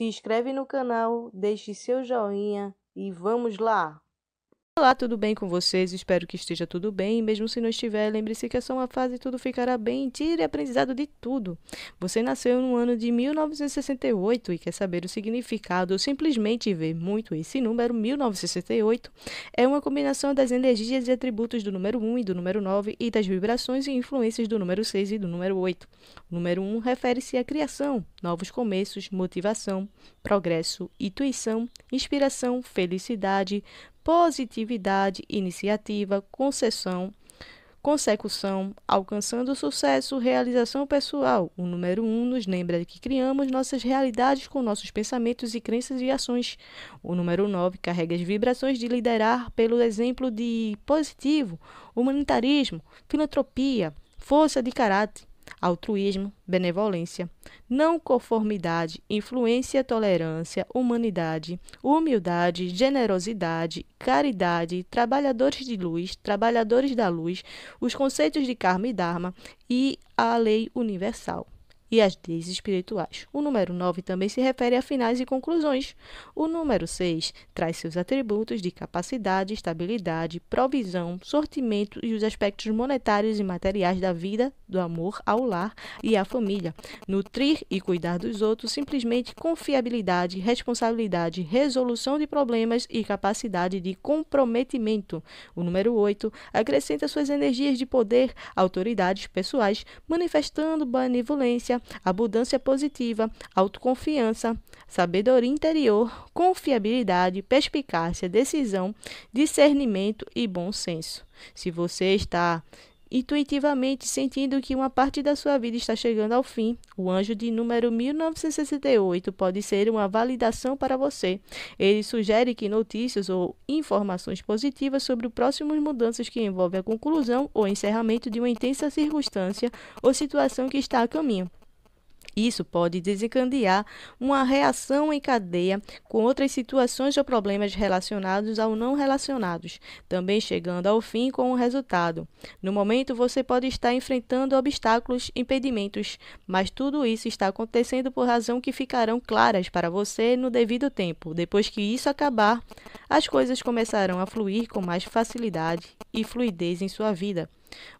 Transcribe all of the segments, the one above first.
Se inscreve no canal, deixe seu joinha e vamos lá! Olá, tudo bem com vocês? Espero que esteja tudo bem. Mesmo se não estiver, lembre-se que é só uma fase e tudo ficará bem. Tire aprendizado de tudo. Você nasceu no ano de 1968 e quer saber o significado ou simplesmente ver muito esse número, 1968, é uma combinação das energias e atributos do número 1 e do número 9 e das vibrações e influências do número 6 e do número 8. O número 1 refere-se à criação, novos começos, motivação, progresso, intuição, inspiração, felicidade, positividade, iniciativa, concessão, consecução, alcançando sucesso, realização pessoal. O número 1 um nos lembra que criamos nossas realidades com nossos pensamentos e crenças e ações. O número 9 carrega as vibrações de liderar pelo exemplo de positivo, humanitarismo, filantropia, força de caráter altruísmo, benevolência, não conformidade, influência, tolerância, humanidade, humildade, generosidade, caridade, trabalhadores de luz, trabalhadores da luz, os conceitos de karma e dharma e a lei universal e as leis espirituais. O número 9 também se refere a finais e conclusões. O número 6 traz seus atributos de capacidade, estabilidade, provisão, sortimento e os aspectos monetários e materiais da vida, do amor ao lar e à família. Nutrir e cuidar dos outros, simplesmente confiabilidade, responsabilidade, resolução de problemas e capacidade de comprometimento. O número 8 acrescenta suas energias de poder, autoridades pessoais, manifestando benevolência, abundância positiva, autoconfiança, sabedoria interior, confiabilidade, perspicácia, decisão, discernimento e bom senso. Se você está intuitivamente sentindo que uma parte da sua vida está chegando ao fim, o anjo de número 1968 pode ser uma validação para você. Ele sugere que notícias ou informações positivas sobre próximas mudanças que envolvem a conclusão ou encerramento de uma intensa circunstância ou situação que está a caminho. Isso pode desencadear uma reação em cadeia com outras situações ou problemas relacionados ao não relacionados, também chegando ao fim com um resultado. No momento, você pode estar enfrentando obstáculos, impedimentos, mas tudo isso está acontecendo por razão que ficarão claras para você no devido tempo. Depois que isso acabar, as coisas começarão a fluir com mais facilidade e fluidez em sua vida.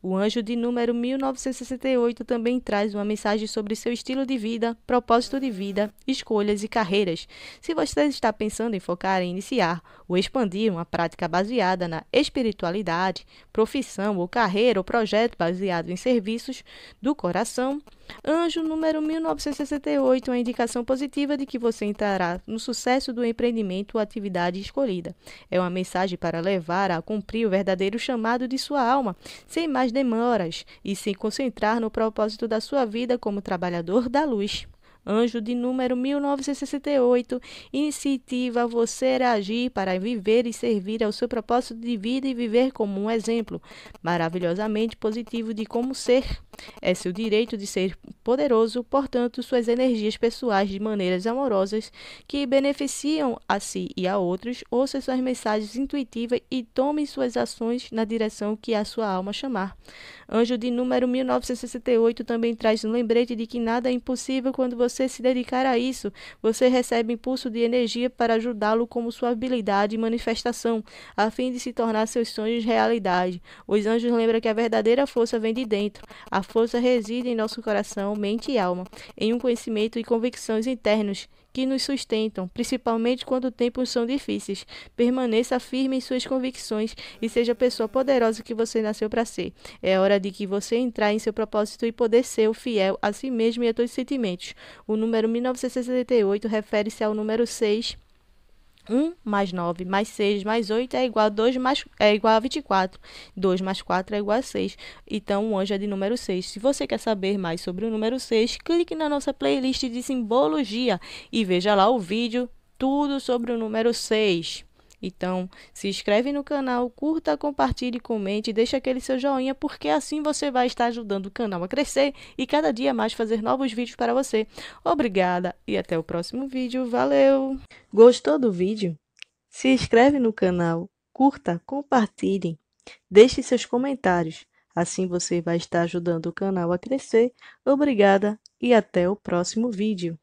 O anjo de número 1968 também traz uma mensagem sobre seu estilo de vida, propósito de vida, escolhas e carreiras. Se você está pensando em focar em iniciar o expandir uma prática baseada na espiritualidade, profissão ou carreira ou projeto baseado em serviços do coração. Anjo número 1968, uma indicação positiva de que você entrará no sucesso do empreendimento ou atividade escolhida. É uma mensagem para levar a cumprir o verdadeiro chamado de sua alma, sem mais demoras, e se concentrar no propósito da sua vida como trabalhador da luz. Anjo de número 1968, incentiva você a agir para viver e servir ao seu propósito de vida e viver como um exemplo maravilhosamente positivo de como ser é seu direito de ser poderoso, portanto, suas energias pessoais de maneiras amorosas que beneficiam a si e a outros, ouça suas mensagens intuitivas e tome suas ações na direção que a sua alma chamar. Anjo de número 1968 também traz um lembrete de que nada é impossível quando você se dedicar a isso. Você recebe impulso de energia para ajudá-lo como sua habilidade e manifestação, a fim de se tornar seus sonhos realidade. Os anjos lembram que a verdadeira força vem de dentro. A força reside em nosso coração, mente e alma, em um conhecimento e convicções internos que nos sustentam, principalmente quando tempos são difíceis. Permaneça firme em suas convicções e seja a pessoa poderosa que você nasceu para ser. É hora de que você entrar em seu propósito e poder ser o fiel a si mesmo e a seus sentimentos. O número 1968 refere-se ao número 6 1 mais 9 mais 6 mais 8 é igual a 2 mais, é igual a 24. 2 mais 4 é igual a 6. Então, o anjo é de número 6. Se você quer saber mais sobre o número 6, clique na nossa playlist de simbologia e veja lá o vídeo tudo sobre o número 6. Então, se inscreve no canal, curta, compartilhe, comente, deixa aquele seu joinha, porque assim você vai estar ajudando o canal a crescer e cada dia mais fazer novos vídeos para você. Obrigada e até o próximo vídeo. Valeu! Gostou do vídeo? Se inscreve no canal, curta, compartilhe, deixe seus comentários. Assim você vai estar ajudando o canal a crescer. Obrigada e até o próximo vídeo.